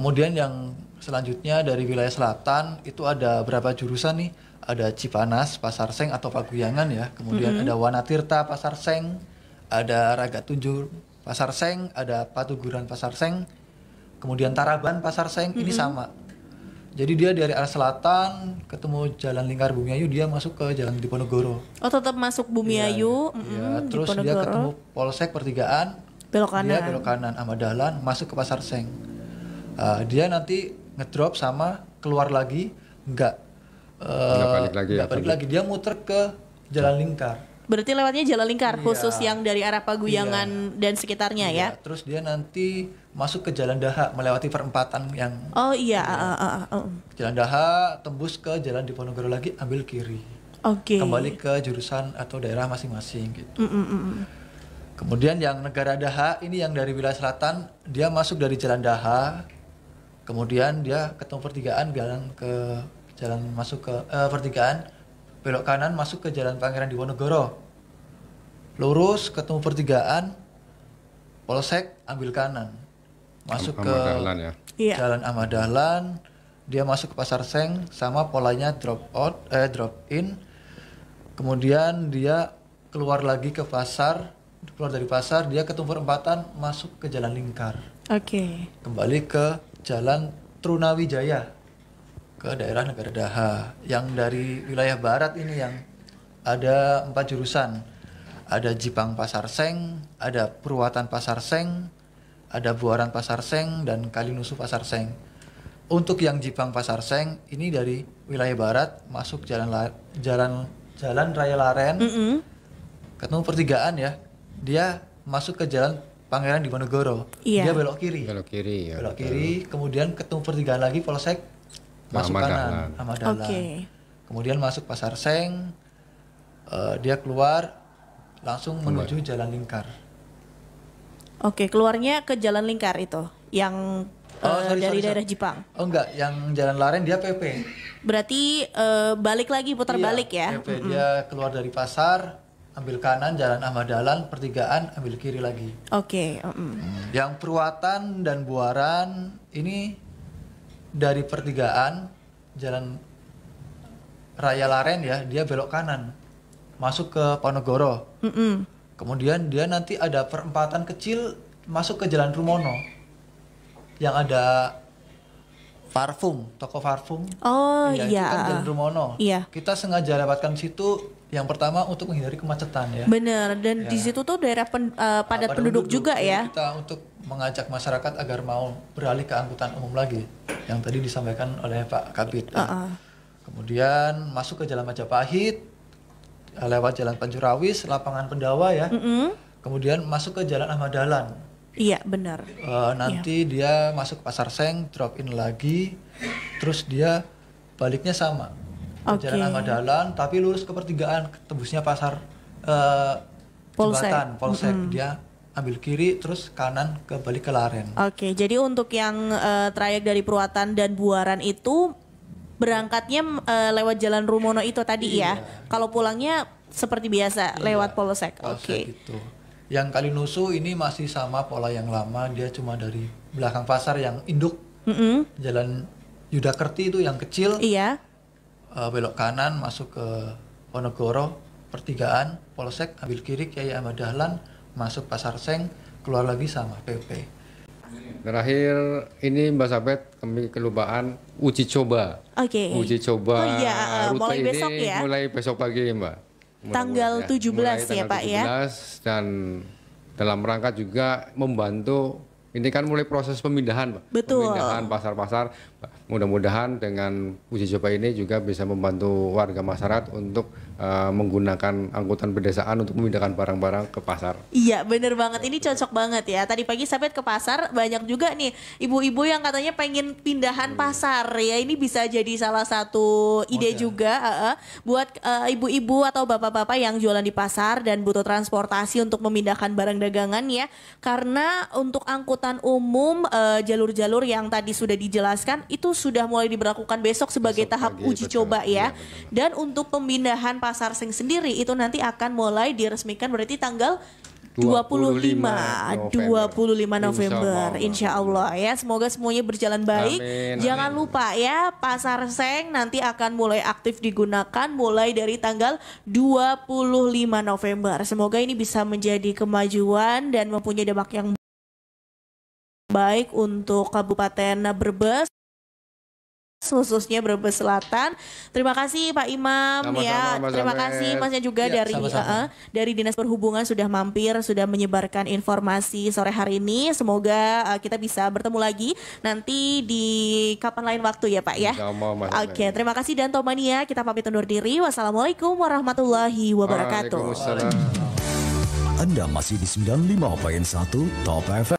Kemudian yang selanjutnya dari wilayah selatan itu ada berapa jurusan nih? Ada Cipanas, Pasar Seng atau Paguyangan ya. Kemudian mm-hmm. ada Wanatirta, Pasar Seng, ada Raga Tunjur, Pasar Seng, ada Patuguran Pasar Seng, kemudian Taraban Pasar Seng mm-hmm. ini sama. Jadi dia dari arah selatan ketemu Jalan Lingkar Bumiayu dia masuk ke Jalan Diponegoro. Oh tetap masuk Bumiayu. Ya, mm-hmm, ya. terus Diponegoro. dia ketemu Polsek Pertigaan. Belok kanan. Dia belok kanan Ahmad Dahlan masuk ke Pasar Seng uh, dia nanti ngedrop sama keluar lagi nggak uh, nggak balik lagi nggak ya, balik lagi dia muter ke jalan lingkar berarti lewatnya jalan lingkar iya, khusus yang dari arah Paguyangan iya, dan sekitarnya ya? iya. ya terus dia nanti masuk ke jalan Daha melewati perempatan yang oh iya uh, uh, uh, uh. jalan Daha tembus ke jalan Diponegoro lagi ambil kiri okay. kembali ke jurusan atau daerah masing-masing gitu mm mm, -mm. mm. Kemudian yang negara Daha ini yang dari wilayah selatan dia masuk dari Jalan Daha kemudian dia ketemu pertigaan jalan ke jalan masuk ke eh, pertigaan belok kanan masuk ke jalan Pangeran Diponegoro lurus ketemu pertigaan polsek ambil kanan masuk Am ke ya? Iya. jalan Ahmad Dahlan dia masuk ke pasar Seng sama polanya drop out eh drop in kemudian dia keluar lagi ke pasar keluar dari pasar dia ketemu perempatan masuk ke jalan lingkar oke okay. kembali ke Jalan Trunawijaya ke daerah Negara Daha. Yang dari wilayah barat ini yang ada empat jurusan. Ada Jipang Pasar Seng, ada Purwatan Pasar Seng, ada Buaran Pasar Seng, dan Kalinusu Pasar Seng. Untuk yang Jipang Pasar Seng, ini dari wilayah barat masuk jalan La jalan jalan Raya Laren, mm -hmm. ketemu pertigaan ya. Dia masuk ke jalan Pangeran Diponegoro. Iya. Dia belok kiri. Belok kiri ya. Belok kiri, kemudian ketemu pertigaan lagi Polsek masuk kanan Amadala. Oke. Okay. Kemudian masuk Pasar Seng. Uh, dia keluar langsung Kembali. menuju Jalan Lingkar. Oke, okay, keluarnya ke Jalan Lingkar itu yang oh, eh, sorry, dari sorry, daerah sorry. Jepang. Oh enggak, yang Jalan Laren dia PP. Berarti uh, balik lagi putar iya, balik ya. PP mm -hmm. dia keluar dari pasar ambil kanan jalan Ahmad Dahlan pertigaan ambil kiri lagi. Oke. Okay. Mm. Hmm. Yang Perwatan dan Buaran ini dari pertigaan jalan Raya Laren ya dia belok kanan masuk ke Ponegoro. Mm -mm. Kemudian dia nanti ada perempatan kecil masuk ke Jalan Rumono yang ada parfum, toko parfum. Oh iya. iya. Itu kan Jalan Rumono. Iya. Kita sengaja lewatkan situ yang pertama untuk menghindari kemacetan ya. Benar dan ya. di situ tuh daerah pen, uh, padat, padat penduduk, penduduk juga ya. Kita untuk mengajak masyarakat agar mau beralih ke angkutan umum lagi yang tadi disampaikan oleh Pak Kabit. Uh -uh. Kemudian masuk ke Jalan Majapahit lewat Jalan Pancurawis, lapangan Pendawa ya. Mm -hmm. Kemudian masuk ke Jalan Ahmad Dahlan Iya benar. Uh, nanti iya. dia masuk pasar seng, drop in lagi, terus dia baliknya sama. Okay. Jalan sama jalan, tapi lurus ke pertigaan, tebusnya pasar uh, polsek. jembatan, polsek mm -hmm. dia ambil kiri terus kanan ke balik ke Laren. Oke, okay, jadi untuk yang uh, trayek dari Purwatan dan Buaran itu berangkatnya uh, lewat Jalan Rumono itu tadi ya? iya. ya. Kalau pulangnya seperti biasa iya, lewat polsek. Oke. Okay. Gitu. Yang kali nusu ini masih sama pola yang lama, dia cuma dari belakang pasar yang induk. Mm -hmm. Jalan Yudakerti itu yang kecil. Iya. Uh, belok kanan masuk ke Ponegoro, pertigaan, Polsek, ambil kiri Kiai Ahmad Dahlan, masuk Pasar Seng, keluar lagi sama PP. Terakhir ini Mbak Sabet kami kelupaan uji coba. Oke. Okay. Uji coba oh, iya. Eh, eh, rute mulai ini besok ya? mulai besok pagi Mbak. Mudah tanggal ya. 17 Mulai ya tanggal Pak 17 ya. dan dalam rangka juga membantu ini kan mulai proses pemindahan, Pak. Betul. Pemindahan pasar-pasar. Mudah-mudahan dengan uji coba ini juga bisa membantu warga masyarakat untuk uh, menggunakan angkutan pedesaan untuk memindahkan barang-barang ke pasar. Iya, benar banget. Ini cocok banget ya. Tadi pagi sampai ke pasar banyak juga nih ibu-ibu yang katanya pengen pindahan pasar ya. Ini bisa jadi salah satu ide oh, ya. juga uh, uh, buat eh, ibu-ibu atau bapak-bapak yang jualan di pasar dan butuh transportasi untuk memindahkan barang dagangan ya. Karena untuk angkut angkutan umum eh, jalur-jalur yang tadi sudah dijelaskan itu sudah mulai diberlakukan besok sebagai besok tahap pagi, uji betul, coba ya. Iya, dan untuk pemindahan pasar sing sendiri itu nanti akan mulai diresmikan berarti tanggal 25 25 November, insya Allah. ya semoga semuanya berjalan baik amin, jangan lupa ya pasar seng nanti akan mulai aktif digunakan mulai dari tanggal 25 November semoga ini bisa menjadi kemajuan dan mempunyai dampak yang baik untuk Kabupaten Brebes khususnya Brebes Selatan. Terima kasih Pak Imam sama -sama, ya. Terima kasih Masnya juga ya, dari sama -sama. Uh, eh, dari Dinas Perhubungan sudah mampir, sudah menyebarkan informasi sore hari ini. Semoga uh, kita bisa bertemu lagi nanti di kapan lain waktu ya Pak ya. Oke, okay, terima kasih dan Tomania, kita pamit undur diri. Wassalamualaikum warahmatullahi wabarakatuh. Anda masih di 95.1 Top FM.